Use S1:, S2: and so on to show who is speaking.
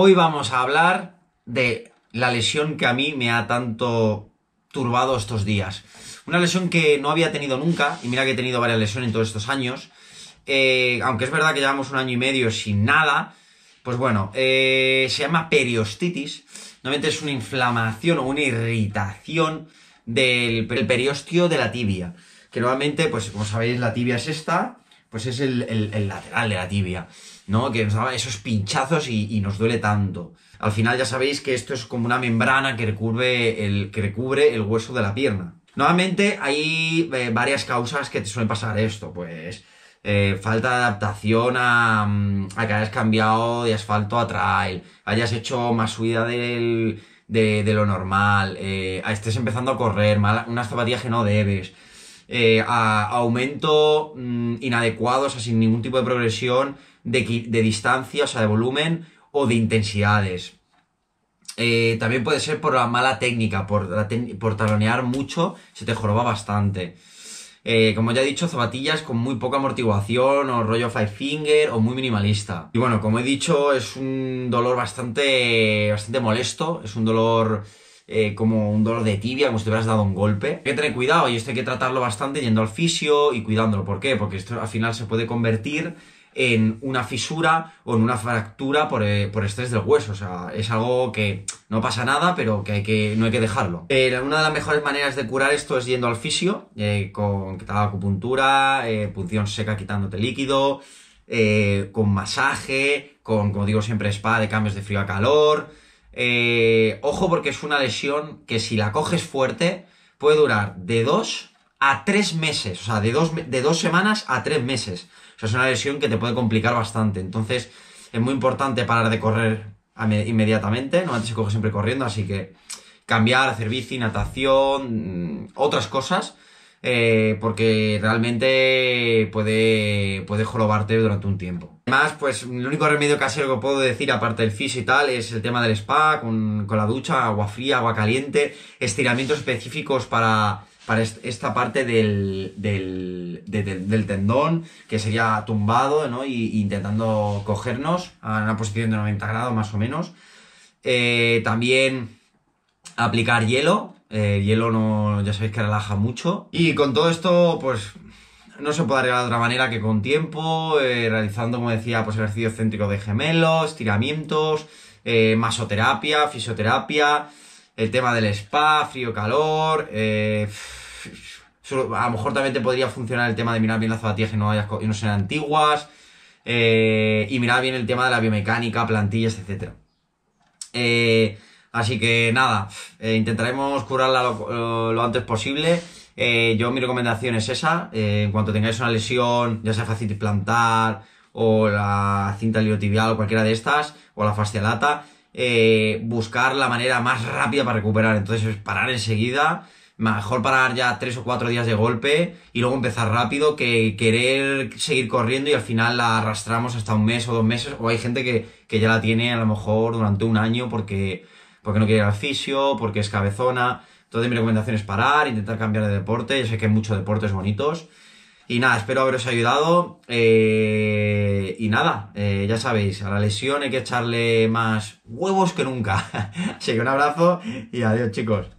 S1: Hoy vamos a hablar de la lesión que a mí me ha tanto turbado estos días. Una lesión que no había tenido nunca, y mira que he tenido varias lesiones en todos estos años. Eh, aunque es verdad que llevamos un año y medio sin nada, pues bueno, eh, se llama periostitis. Normalmente es una inflamación o una irritación del periostio de la tibia. Que normalmente, pues como sabéis, la tibia es esta, pues es el, lateral de la tibia, ¿no? Que nos daba esos pinchazos y, nos duele tanto. Al final ya sabéis que esto es como una membrana que recubre el, que recubre el hueso de la pierna. Nuevamente hay eh, varias causas que te suelen pasar esto, pues eh, falta de adaptación a, mm, a, que hayas cambiado de asfalto a trail, hayas hecho más subida del, de, lo normal, eh, estés empezando a correr, unas zapatillas que no debes, eh, a, aumento mm, inadecuado, o sea, sin ningún tipo de progresión, de, de distancia, o sea, de volumen o de intensidades. Eh, también puede ser por la mala técnica, por, por talonear mucho, se te joroba bastante. Eh, como ya he dicho, zapatillas con muy poca amortiguación o rollo five finger o muy minimalista. Y bueno, como he dicho, es un dolor bastante, bastante molesto, es un dolor eh, como un dolor de tibia, como si te hubieras dado un golpe. Hay que tener cuidado y esto hay que tratarlo bastante yendo al fisio y cuidándolo. ¿Por qué? Porque esto al final se puede convertir en una fisura o en una fractura por, eh, estrés del hueso. O sea, es algo que no pasa nada, pero que, no hay que dejarlo. Eh, una de las mejores maneras de curar esto es yendo al fisio, eh, con acupuntura, punción seca quitándote líquido, con masaje, con, como digo siempre, spa de cambios de frío a calor. Eh, ojo porque es una lesión que si la coges fuerte puede durar de dos a tres meses, o sea, de de dos semanas a tres meses. O sea, es una lesión que te puede complicar bastante. Entonces es muy importante parar de correr inmediatamente, no antes se coge siempre corriendo, así que cambiar, hacer bici, natación, mm, otras cosas eh, porque realmente puede, puede jorobarte durante un tiempo. Además, pues el único remedio casero que puedo decir, aparte del fisio y tal, es el tema del spa, con, la ducha, agua fría, agua caliente, estiramientos específicos para, esta parte del, tendón, que sería tumbado, ¿no? Y, intentando cogernos a una posición de 90 grados más o menos. Eh, también aplicar hielo, eh, hielo no, ya sabéis que relaja mucho. Y con todo esto, pues no se puede arreglar de otra manera que con tiempo, eh, realizando, como decía, pues ejercicios céntricos de gemelos, estiramientos eh, masoterapia, fisioterapia, el tema del spa, frío-calor. a lo mejor también te podría funcionar el tema de mirar bien las zapatillas que no, hayas, no sean antiguas. y mirar bien el tema de la biomecánica, plantillas, etc. Eh, Así que nada, eh, intentaremos curarla lo, eh, antes posible. Eh, yo mi recomendación es esa. en cuanto tengáis una lesión, ya sea fácil de plantar o la cinta liotibial o cualquiera de estas, o la fascialata, buscar la manera más rápida para recuperar. Entonces, parar enseguida mejor parar ya tres o cuatro días de golpe y luego empezar rápido que querer seguir corriendo y al final la arrastramos hasta un mes o dos meses o hay gente que, que ya la tiene a lo mejor durante un año porque porque no quiere ir al fisio, porque es cabezona. Entonces mi recomendación es parar, intentar cambiar de deporte. Yo sé que hay muchos deportes bonitos. Y nada, espero haberos ayudado. Eh, y nada, eh, ya sabéis, a la lesión hay que echarle más huevos que nunca. Así que un abrazo y adiós chicos.